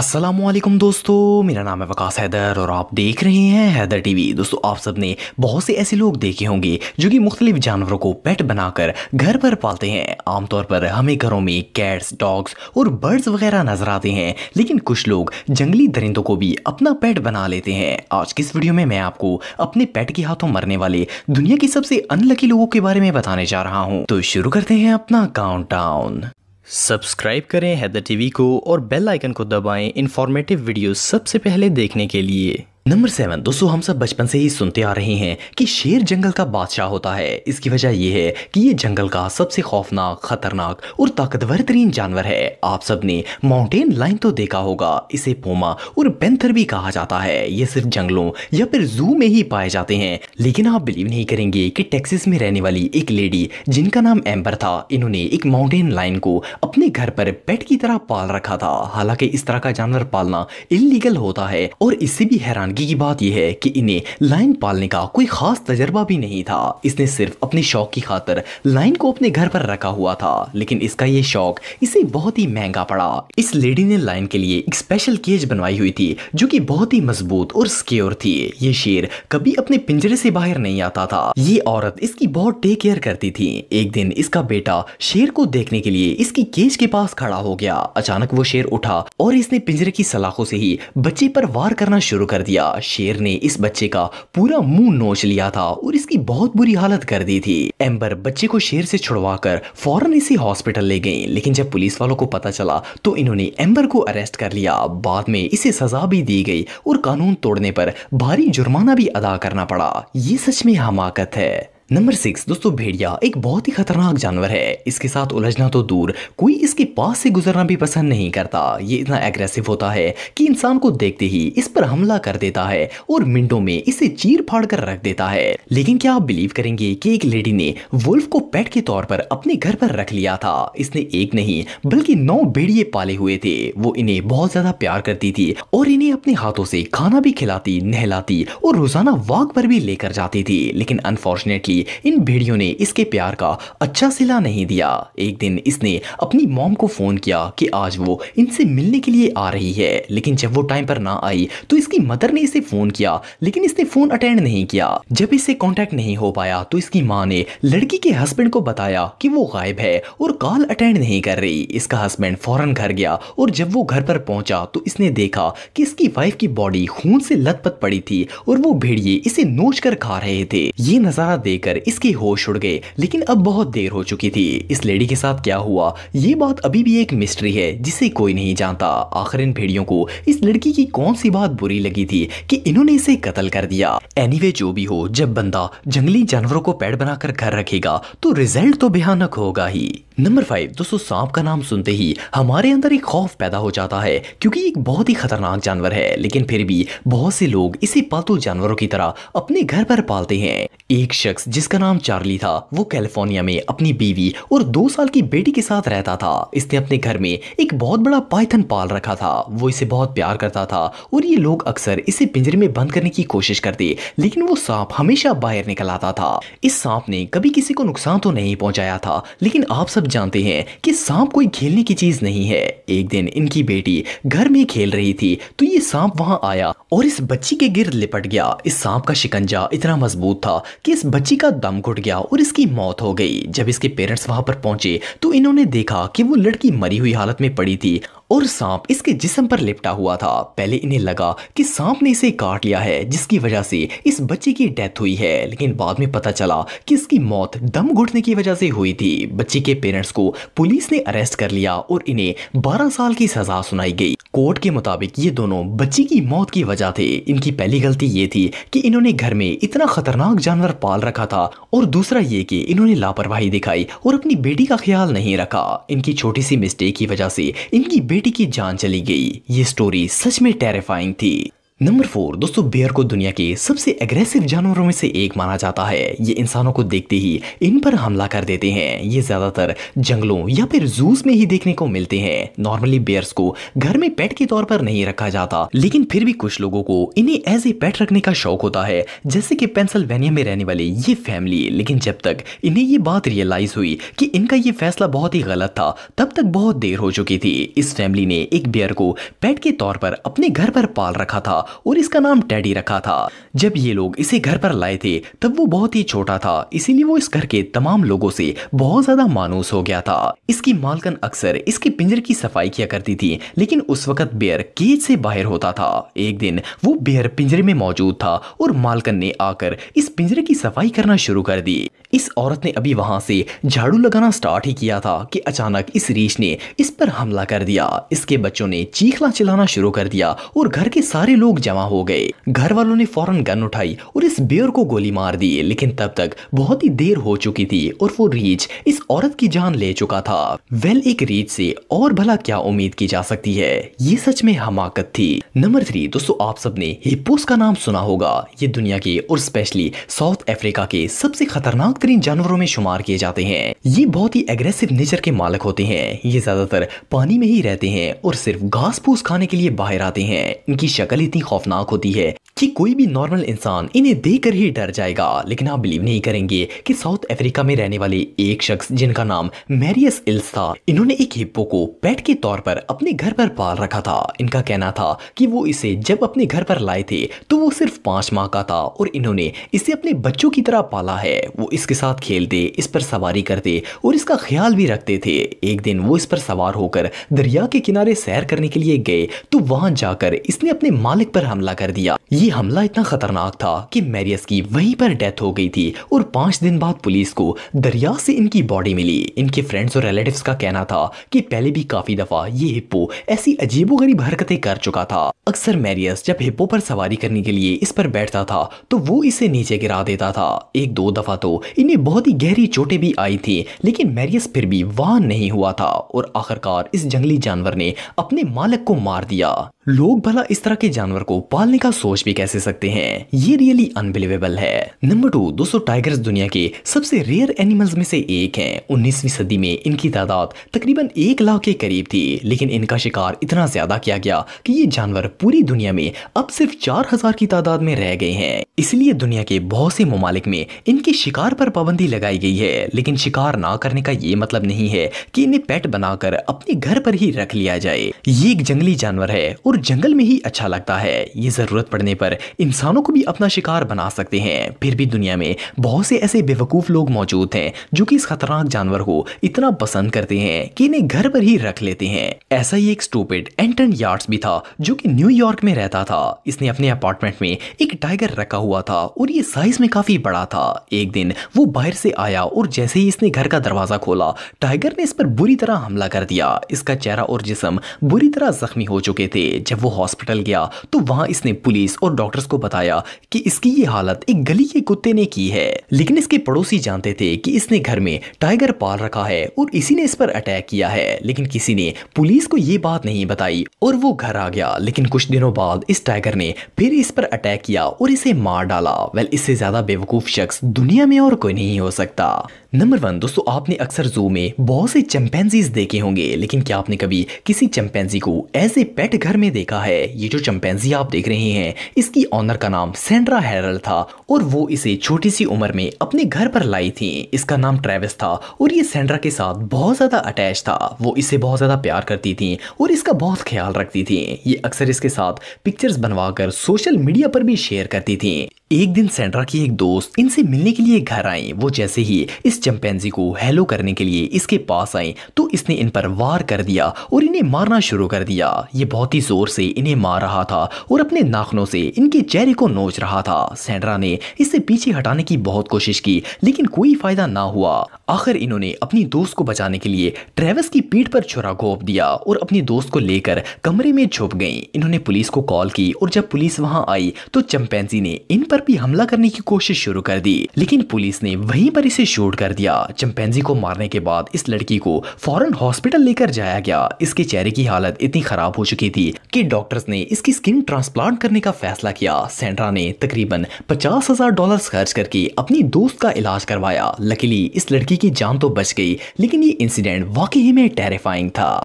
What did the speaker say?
असलम दोस्तों मेरा नाम है वकास हैदर और आप देख रहे हैं हैदर टीवी दोस्तों आप सब ने बहुत से ऐसे लोग देखे होंगे जो कि मुख्तलिफ जानवरों को पेट बनाकर घर पर पालते हैं आमतौर पर हमें घरों में कैट्स डॉग्स और बर्ड्स वगैरह नजर आते हैं लेकिन कुछ लोग जंगली दरिंदों को भी अपना पेट बना लेते हैं आज किस वीडियो में मैं आपको अपने पेट के हाथों मरने वाले दुनिया के सबसे अनलकी लोगों के बारे में बताने जा रहा हूँ तो शुरू करते हैं अपना काउंट सब्सक्राइब करें हैदर टीवी को और बेल आइकन को दबाएं इन्फॉर्मेटिव वीडियो सबसे पहले देखने के लिए नंबर सेवन दोस्तों हम सब बचपन से ही सुनते आ रहे हैं कि शेर जंगल का बादशाह होता है इसकी वजह यह है कि ये जंगल का सबसे खौफनाक खतरनाक और ताकतवर तरीन जानवर है आप सब ने माउंटेन लाइन तो देखा होगा इसे पोमा और पेंथर भी कहा जाता है ये सिर्फ जंगलों या फिर जू में ही पाए जाते हैं लेकिन आप बिलीव नहीं करेंगे की टेक्सिस में रहने वाली एक लेडी जिनका नाम एम्बर था इन्होंने एक माउंटेन लाइन को अपने घर पर पेट की तरह पाल रखा था हालांकि इस तरह का जानवर पालना इलीगल होता है और इससे भी हैरानगी मजे की बात यह है कि इन्हें लाइन पालने का कोई खास तजर्बा भी नहीं था इसने सिर्फ अपने शौक की खातर लाइन को अपने घर पर रखा हुआ था लेकिन इसका ये शौक इसे बहुत ही महंगा पड़ा इस लेडी ने लाइन के लिए एक स्पेशल केज बनवाई हुई थी जो कि बहुत ही मजबूत और स्क्योर थी ये शेर कभी अपने पिंजरे से बाहर नहीं आता था ये औरत इसकी बहुत टेक केयर करती थी एक दिन इसका बेटा शेर को देखने के लिए इसकी केज के पास खड़ा हो गया अचानक वो शेर उठा और इसने पिंजरे की सलाखों से ही बच्चे पर वार करना शुरू कर दिया किया शेर ने इस बच्चे का पूरा मुंह नोच लिया था और इसकी बहुत बुरी हालत कर दी थी एम्बर बच्चे को शेर से छुड़वा कर फौरन इसे हॉस्पिटल ले गई लेकिन जब पुलिस वालों को पता चला तो इन्होंने एम्बर को अरेस्ट कर लिया बाद में इसे सजा भी दी गई और कानून तोड़ने पर भारी जुर्माना भी अदा करना पड़ा ये सच में हमाकत है नंबर सिक्स दोस्तों भेड़िया एक बहुत ही खतरनाक जानवर है इसके साथ उलझना तो दूर कोई इसके पास से गुजरना भी पसंद नहीं करता ये इतना एग्रेसिव होता है कि इंसान को देखते ही इस पर हमला कर देता है और मिनटों में इसे चीर फाड़ कर रख देता है लेकिन क्या आप बिलीव करेंगे कि एक लेडी ने वुल्फ को पेट के तौर पर अपने घर पर रख लिया था इसने एक नहीं बल्कि नौ भेड़िए पाले हुए थे वो इन्हें बहुत ज्यादा प्यार करती थी और इन्हें अपने हाथों से खाना भी खिलाती नहलाती और रोजाना वॉक पर भी लेकर जाती थी लेकिन अनफॉर्चुनेटली इन भेड़ियों ने इसके प्यार का अच्छा सिला नहीं दिया एक दिन इसने अपनी मॉम को फ़ोन किया कि आज वो इनसे मिलने के लिए आ रही है लेकिन जब वो टाइम पर ना आई तो इसकी मदर ने इसे फ़ोन किया लेकिन इसने फ़ोन अटेंड नहीं किया जब इससे कॉन्टेक्ट नहीं हो पाया तो इसकी माँ ने लड़की के हस्बैंड को बताया कि वो गायब है और कॉल अटेंड नहीं कर रही इसका हस्बैंड फ़ौरन घर गया और जब वो घर पर पहुंचा तो इसने देखा कि इसकी वाइफ की बॉडी खून से लथपथ पड़ी थी और वो भेड़िए इसे नोच कर खा रहे थे ये नज़ारा देख देखकर इसकी होश उड़ गए लेकिन अब बहुत देर हो चुकी थी इस लेडी के साथ क्या हुआ ये बात अभी भी एक मिस्ट्री है जिसे कोई नहीं जानता आखिर इन भेड़ियों को इस लड़की की कौन सी बात बुरी लगी थी कि इन्होंने इसे कत्ल कर दिया एनीवे anyway, जो भी हो जब बंदा जंगली जानवरों को पेड़ बनाकर घर रखेगा तो रिजल्ट तो भयानक होगा ही नंबर फाइव दोस्तों सांप का नाम सुनते ही हमारे अंदर एक खौफ पैदा हो जाता है क्योंकि एक बहुत ही खतरनाक जानवर है लेकिन फिर भी बहुत से लोग इसे पालतू जानवरों की तरह अपने घर पर पालते हैं एक शख्स जिसका नाम चार्ली था वो कैलिफोर्निया में अपनी बीवी और दो साल की बेटी के साथ रहता था इसने अपने घर में एक बहुत बड़ा पाइथन पाल रखा था वो इसे बहुत प्यार करता था और ये लोग अक्सर इसे पिंजरे में बंद करने की कोशिश करते लेकिन वो सांप हमेशा बाहर निकल आता था इस सांप ने कभी किसी को नुकसान तो नहीं पहुंचाया था लेकिन आप सब जानते हैं कि सांप कोई खेलने की चीज नहीं है एक दिन इनकी बेटी घर में खेल रही थी तो ये सांप वहां आया और इस बच्ची के गिर लिपट गया इस सांप का शिकंजा इतना मजबूत था कि इस बच्ची का दम घुट गया और इसकी मौत हो गई जब इसके पेरेंट्स वहां पर पहुंचे तो इन्होंने देखा कि वो लड़की मरी हुई हालत में पड़ी थी और सांप इसके जिसम पर लिपटा हुआ था पहले इन्हें लगा कि सांप ने इसे काट लिया है जिसकी वजह से इस बच्चे की डेथ हुई है लेकिन बाद में पता चला कि इसकी मौत दम घुटने की वजह से हुई थी बच्चे के पेरेंट्स को पुलिस ने अरेस्ट कर लिया और इन्हें 12 साल की सजा सुनाई गई कोर्ट के मुताबिक ये दोनों बच्ची की मौत की वजह थे इनकी पहली गलती ये थी कि इन्होंने घर में इतना खतरनाक जानवर पाल रखा था और दूसरा ये कि इन्होंने लापरवाही दिखाई और अपनी बेटी का ख्याल नहीं रखा इनकी छोटी सी मिस्टेक की वजह से इनकी बेटी बेटी की जान चली गई ये स्टोरी सच में टेरिफाइंग थी नंबर फोर दोस्तों बेयर को दुनिया के सबसे एग्रेसिव जानवरों में से एक माना जाता है ये इंसानों को देखते ही इन पर हमला कर देते हैं ये ज़्यादातर जंगलों या फिर जूस में ही देखने को मिलते हैं नॉर्मली बेयर्स को घर में पेट के तौर पर नहीं रखा जाता लेकिन फिर भी कुछ लोगों को इन्हें एज ए पेट रखने का शौक होता है जैसे कि पेंसिल्वेनिया में रहने वाली ये फैमिली लेकिन जब तक इन्हें ये बात रियलाइज हुई की इनका ये फैसला बहुत ही गलत था तब तक बहुत देर हो चुकी थी इस फैमिली ने एक बेयर को पेट के तौर पर अपने घर पर पाल रखा था और इसका नाम टैडी रखा था जब ये लोग इसे घर पर लाए थे तब वो बहुत ही छोटा था इसीलिए वो इस घर के तमाम लोगों से बहुत ज्यादा मानूस हो गया था इसकी मालकन अक्सर इसके पिंजर की सफाई किया करती थी लेकिन उस वक्त बेयर केज से बाहर होता था एक दिन वो बेयर पिंजरे में मौजूद था और मालकन ने आकर इस पिंजरे की सफाई करना शुरू कर दी इस औरत ने अभी वहां से झाड़ू लगाना स्टार्ट ही किया था कि अचानक इस रीछ ने इस पर हमला कर दिया इसके बच्चों ने चीखना चिल्लाना शुरू कर दिया और घर के सारे लोग जमा हो गए घर वालों ने फौरन गन उठाई और इस बेयर को गोली मार दी लेकिन तब तक बहुत ही देर हो चुकी थी और वो रीच इस औरत की जान ले चुका था वेल एक रीच से और भला क्या उम्मीद की जा सकती है ये सच में हमाकत थी नंबर थ्री दोस्तों आप सबने हिपोस का नाम सुना होगा ये दुनिया के और स्पेशली साउथ अफ्रीका के सबसे खतरनाक तरीन जानवरों में शुमार किए जाते हैं ये बहुत ही एग्रेसिव नेचर के मालक होते हैं ये ज्यादातर पानी में ही रहते हैं और सिर्फ घास फूस खाने के लिए बाहर आते हैं इनकी शक्ल इतनी खौफनाक होती है कि कोई भी नॉर्मल इंसान इन्हें देखकर ही डर जाएगा लेकिन आप बिलीव नहीं करेंगे कि साउथ अफ्रीका में रहने वाले एक शख्स जिनका नाम मैरियस इल्स था इन्होंने एक हिप्पो को पेट के तौर पर अपने घर पर पाल रखा था इनका कहना था कि वो इसे जब अपने घर पर लाए थे तो वो सिर्फ पांच माह का था और इन्होंने इसे अपने बच्चों की तरह पाला है वो इसके साथ खेलते इस पर सवारी करते और इसका ख्याल भी रखते थे एक दिन वो इस पर सवार होकर दरिया के किनारे सैर करने के लिए गए तो वहां जाकर इसने अपने मालिक पर हमला कर दिया ये हमला इतना खतरनाक था कि मैरियस की वहीं पर डेथ हो गई थी और पांच दिन बाद पुलिस को दरिया से इनकी बॉडी मिली इनके फ्रेंड्स और रिलेटिव्स का कहना था कि पहले भी काफी दफा ये हिप्पो ऐसी अजीबोगरीब हरकतें कर चुका था अक्सर मैरियस जब हिप्पो पर सवारी करने के लिए इस पर बैठता था तो वो इसे नीचे गिरा देता था एक दो दफा तो इन्हें बहुत ही गहरी चोटे भी आई थी लेकिन मैरियस फिर भी वाहन नहीं हुआ था और आखिरकार इस जंगली जानवर ने अपने मालक को मार दिया लोग भला इस तरह के जानवर को पालने का सोच भी कैसे सकते हैं ये रियली अनबिलीवेबल है नंबर टू दोस्तों टाइगर्स दुनिया के सबसे रेयर एनिमल्स में से एक है उन्नीसवीं सदी में इनकी तादाद तकरीबन एक लाख के करीब थी लेकिन इनका शिकार इतना ज्यादा किया गया कि ये जानवर पूरी दुनिया में अब सिर्फ चार हजार की तादाद में रह गए हैं इसलिए दुनिया के बहुत से ममालिक में इनके शिकार पर पाबंदी लगाई गई है लेकिन शिकार ना करने का ये मतलब नहीं है कि इन्हें पेट बनाकर अपने घर पर ही रख लिया जाए ये एक जंगली जानवर है और जंगल में ही अच्छा लगता है है ये ज़रूरत पड़ने पर इंसानों को भी अपना शिकार बना सकते हैं फिर भी दुनिया में बहुत से ऐसे बेवकूफ़ लोग मौजूद हैं जो कि इस खतरनाक जानवर को इतना पसंद करते हैं कि इन्हें घर पर ही रख लेते हैं ऐसा ही एक स्टूपिड एंटन यार्ड्स भी था जो कि न्यूयॉर्क में रहता था इसने अपने अपार्टमेंट में एक टाइगर रखा हुआ था और ये साइज में काफ़ी बड़ा था एक दिन वो बाहर से आया और जैसे ही इसने घर का दरवाज़ा खोला टाइगर ने इस पर बुरी तरह हमला कर दिया इसका चेहरा और जिसम बुरी तरह जख्मी हो चुके थे जब वो हॉस्पिटल गया तो वहाँ वहां इसने पुलिस और डॉक्टर्स को बताया कि इसकी ये हालत एक गली के कुत्ते ने की है लेकिन इसके पड़ोसी जानते थे कि इसने घर में टाइगर पाल रखा है और इसी ने इस पर अटैक किया है लेकिन किसी ने पुलिस को ये बात नहीं बताई और वो घर आ गया लेकिन कुछ दिनों बाद इस टाइगर ने फिर इस पर अटैक किया और इसे मार डाला वेल इससे ज्यादा बेवकूफ शख्स दुनिया में और कोई नहीं हो सकता नंबर वन दोस्तों आपने अक्सर जू में बहुत से चैम्पेंजीज देखे होंगे लेकिन क्या आपने कभी किसी चैम्पेंजी को ऐसे पेट घर में देखा है ये जो चैम्पेंजी आप देख रहे हैं इसकी ऑनर का नाम सेंड्रा हेरल था और वो इसे छोटी सी उम्र में अपने घर पर लाई थी इसका नाम ट्रेविस था और ये सेंड्रा के साथ बहुत ज़्यादा अटैच था वो इसे बहुत ज़्यादा प्यार करती थी और इसका बहुत ख्याल रखती थी ये अक्सर इसके साथ पिक्चर्स बनवा सोशल मीडिया पर भी शेयर करती थी एक दिन सेंड्रा की एक दोस्त इनसे मिलने के लिए घर आई वो जैसे ही इस चंपैंजी को हेलो करने के लिए इसके पास आई तो इसने इन पर वार कर दिया और इन्हें मारना शुरू कर दिया ये बहुत ही जोर से इन्हें मार रहा था और अपने नाखनों से इनके चेहरे को नोच रहा था सेंड्रा ने इसे पीछे हटाने की बहुत कोशिश की लेकिन कोई फायदा ना हुआ आखिर इन्होंने अपनी दोस्त को बचाने के लिए ट्रेवस की पीठ पर छुरा घोप दिया और अपनी दोस्त को लेकर कमरे में छुप गई इन्होंने पुलिस को कॉल की और जब पुलिस वहां आई तो चंपैंजी ने इन पर पर भी हमला करने की कोशिश शुरू कर दी लेकिन पुलिस ने वहीं पर इसे शूट कर दिया चिंपैंजी को मारने के बाद इस लड़की को फॉरन हॉस्पिटल लेकर जाया गया इसके चेहरे की हालत इतनी खराब हो चुकी थी कि डॉक्टर्स ने इसकी स्किन ट्रांसप्लांट करने का फैसला किया सेंड्रा ने तकरीबन पचास हजार डॉलर खर्च करके अपनी दोस्त का इलाज करवाया लकीली इस लड़की की जान तो बच गई लेकिन ये इंसिडेंट वाकई में टेरिफाइंग था